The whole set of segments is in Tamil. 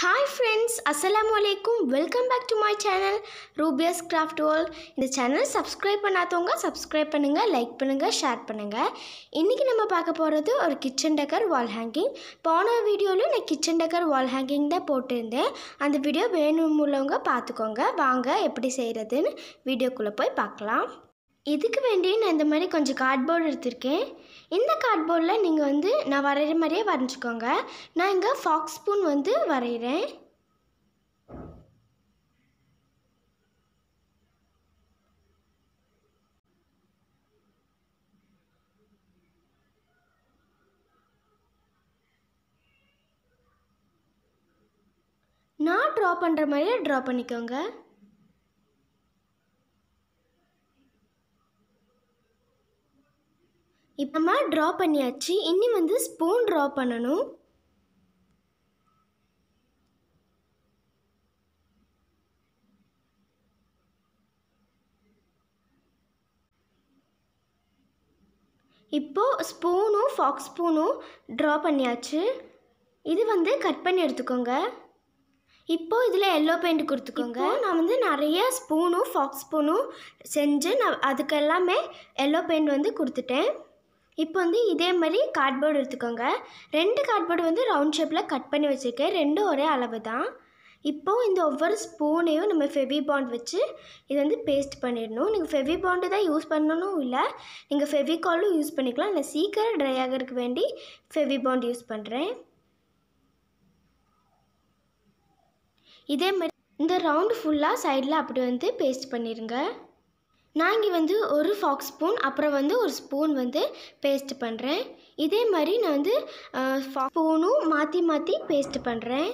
ஹாய் ஃப்ரெண்ட்ஸ் அஸ்லாம் வலைக்கும் welcome back to my channel Rubiya's craft world இந்த சேனல் சப்ஸ்கிரைப் பண்ணாதவங்க சப்ஸ்கிரைப் பண்ணுங்கள் லைக் பண்ணுங்கள் ஷேர் பண்ணுங்கள் இன்றைக்கி நம்ம பார்க்க போகிறது ஒரு கிச்சன் டெக்கர் வால் ஹேங்கிங் போன வீடியோவில் நான் கிச்சன் டெக்கர் வால் ஹேங்கிங் தான் போட்டிருந்தேன் அந்த வீடியோ வேணும் உள்ளவங்க பார்த்துக்கோங்க வாங்க எப்படி செய்கிறதுன்னு வீடியோக்குள்ளே போய் பார்க்கலாம் இதுக்கு வேண்டி நான் இந்த மாதிரி கொஞ்சம் கார்ட்போர்டு எடுத்திருக்கேன் இந்த கார்ட்போர்டில் நீங்கள் வந்து நான் வரைகிற மாதிரியே வரைஞ்சிக்கோங்க நான் இங்கே ஃபாக்ஸ் ஸ்பூன் வந்து வரைகிறேன் நான் ட்ரா பண்ணுற மாதிரியே ட்ரா பண்ணிக்கோங்க இப்போமா ட்ரா பண்ணியாச்சு இனி வந்து ஸ்பூன் ட்ரா பண்ணணும் இப்போது ஸ்பூனும் ஃபாக்ஸ் ஸ்பூனும் ட்ரா பண்ணியாச்சு இது வந்து கட் பண்ணி எடுத்துக்கோங்க இப்போது இதில் எல்லோ பெயிண்ட் கொடுத்துக்கோங்க நான் வந்து நிறைய ஸ்பூனும் ஃபாக்ஸ் ஸ்பூனும் செஞ்சு நான் அதுக்கெல்லாமே எல்லோ பெயிண்ட் வந்து கொடுத்துட்டேன் இப்போ வந்து இதே மாதிரி கார்ட்போர்டு எடுத்துக்கோங்க ரெண்டு கார்ட்போர்டு வந்து ரவுண்ட் ஷேப்பில் கட் பண்ணி வச்சுருக்கேன் ரெண்டும் ஒரே அளவு தான் இப்போது இந்த ஒவ்வொரு ஸ்பூனையும் நம்ம ஃபெவி பாண்ட் வச்சு இதை வந்து பேஸ்ட் பண்ணிடணும் நீங்கள் ஃபெவி பாண்டு தான் யூஸ் பண்ணணும் இல்லை நீங்கள் ஃபெவிகாலும் யூஸ் பண்ணிக்கலாம் நான் சீக்கிரம் ட்ரை ஆகிறதுக்கு வேண்டி ஃபெவி பாண்ட் யூஸ் பண்ணுறேன் இதே மாதிரி இந்த ரவுண்டு ஃபுல்லாக சைடில் அப்படி வந்து பேஸ்ட் பண்ணிடுங்க நான் இங்கே வந்து ஒரு ஃபாக்ஸ் ஸ்பூன் அப்புறம் வந்து ஒரு ஸ்பூன் வந்து பேஸ்ட் பண்ணுறேன் இதே மாதிரி நான் வந்து ஸ்பூனும் மாற்றி மாற்றி பேஸ்ட் பண்ணுறேன்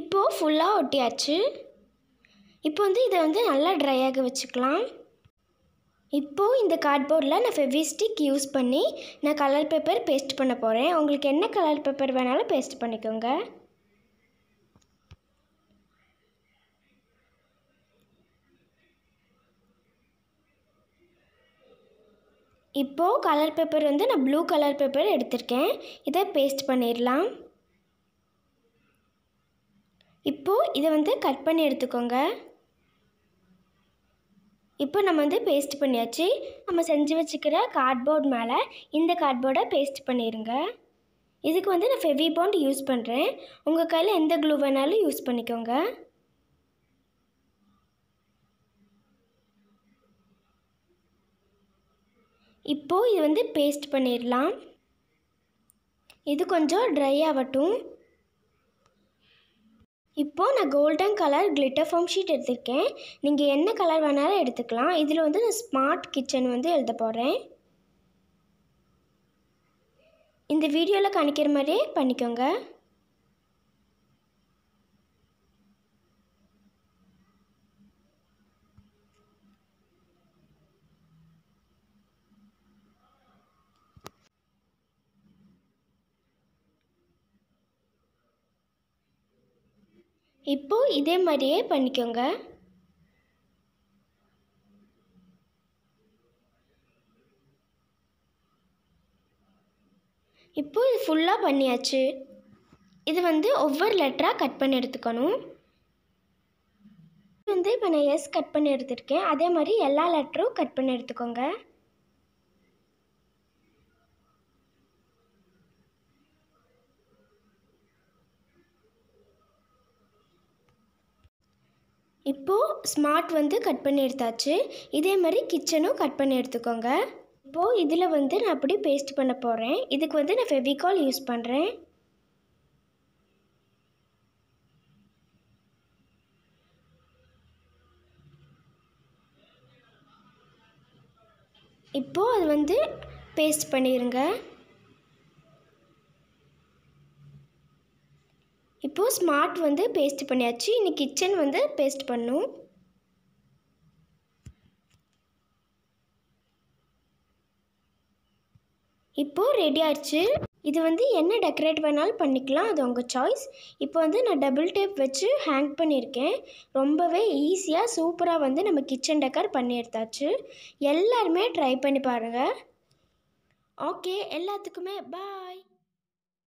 இப்போது ஃபுல்லாக ஒட்டியாச்சு இப்போ வந்து இதை வந்து நல்லா ட்ரை ஆக வச்சுக்கலாம் இப்போது இந்த கார்ட்போர்டில் நான் ஃபெவிஸ்டிக் யூஸ் பண்ணி நான் கலர் பேப்பர் பேஸ்ட் பண்ண போகிறேன் உங்களுக்கு என்ன கலர் பேப்பர் வேணாலும் பேஸ்ட் பண்ணிக்கோங்க இப்போது கலர் பேப்பர் வந்து நான் ப்ளூ கலர் பேப்பர் எடுத்திருக்கேன் இதை பேஸ்ட் பண்ணிடலாம் இப்போது இதை வந்து கட் பண்ணி எடுத்துக்கோங்க இப்போ நம்ம வந்து பேஸ்ட் பண்ணியாச்சு நம்ம செஞ்சு வச்சுக்கிற கார்ட்போர்ட் மேலே இந்த கார்ட்போர்டை பேஸ்ட் பண்ணிடுங்க இதுக்கு வந்து நான் ஃபெவி பாண்ட் யூஸ் பண்ணுறேன் உங்கள் கையில் எந்த க்ளூ வேணாலும் யூஸ் பண்ணிக்கோங்க இப்போது இது வந்து பேஸ்ட் பண்ணிடலாம் இது கொஞ்சம் ட்ரை ஆகட்டும் இப்போது நான் golden colour glitter foam sheet எடுத்திருக்கேன் நீங்கள் என்ன கலர் வேணாலும் எடுத்துக்கலாம் இதில் வந்து நான் ஸ்மார்ட் கிச்சன் வந்து எழுத போகிறேன் இந்த வீடியோவில் காணிக்கிற மாதிரியே பண்ணிக்கோங்க இப்போது இதே மாதிரியே பண்ணிக்கோங்க இப்போ இது ஃபுல்லாக பண்ணியாச்சு இது வந்து ஒவ்வொரு லெட்டராக கட் பண்ணி எடுத்துக்கணும் வந்து இப்போ நான் எஸ் கட் பண்ணி எடுத்துருக்கேன் அதே மாதிரி எல்லா லெட்டரும் கட் பண்ணி எடுத்துக்கோங்க இப்போது ஸ்மார்ட் வந்து கட் பண்ணி எடுத்தாச்சு இதே மாதிரி கிச்சனும் கட் பண்ணி எடுத்துக்கோங்க இப்போது இதில் வந்து நான் அப்படி பேஸ்ட் பண்ண போகிறேன் இதுக்கு வந்து நான் ஃபெவிகால் யூஸ் பண்ணுறேன் இப்போது அது வந்து பேஸ்ட் பண்ணிடுங்க இப்போது ஸ்மார்ட் வந்து பேஸ்ட் பண்ணியாச்சு இன்னைக்கு கிச்சன் வந்து பேஸ்ட் பண்ணும் இப்போது ரெடி ஆயிடுச்சு இது வந்து என்ன டெக்கரேட் வேணாலும் பண்ணிக்கலாம் அது உங்கள் சாய்ஸ் இப்போ வந்து நான் டபுள் டேப் வச்சு ஹேங் பண்ணியிருக்கேன் ரொம்பவே ஈஸியாக சூப்பராக வந்து நம்ம கிச்சன் டெக்கர் பண்ணி எடுத்தாச்சு எல்லாருமே ட்ரை பண்ணி பாருங்கள் ஓகே எல்லாத்துக்குமே பாய்